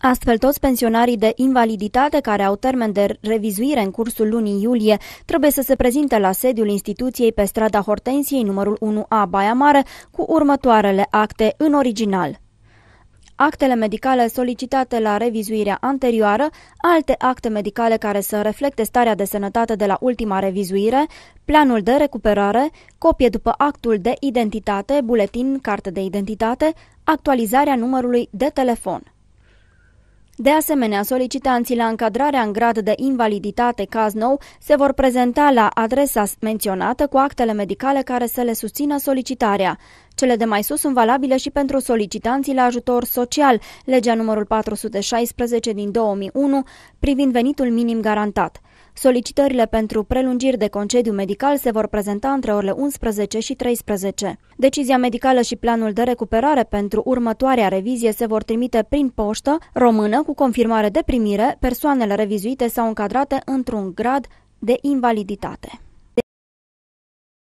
Astfel, toți pensionarii de invaliditate care au termen de revizuire în cursul lunii iulie trebuie să se prezinte la sediul instituției pe strada Hortensiei numărul 1A Baia Mare cu următoarele acte în original. Actele medicale solicitate la revizuirea anterioară, alte acte medicale care să reflecte starea de sănătate de la ultima revizuire, planul de recuperare, copie după actul de identitate, buletin, carte de identitate, actualizarea numărului de telefon. De asemenea, solicitanții la încadrarea în grad de invaliditate caz nou se vor prezenta la adresa menționată cu actele medicale care să le susțină solicitarea. Cele de mai sus sunt valabile și pentru solicitanții la ajutor social, legea numărul 416 din 2001 privind venitul minim garantat. Solicitările pentru prelungiri de concediu medical se vor prezenta între orele 11 și 13. Decizia medicală și planul de recuperare pentru următoarea revizie se vor trimite prin poștă română cu confirmare de primire persoanele revizuite sau încadrate într-un grad de invaliditate.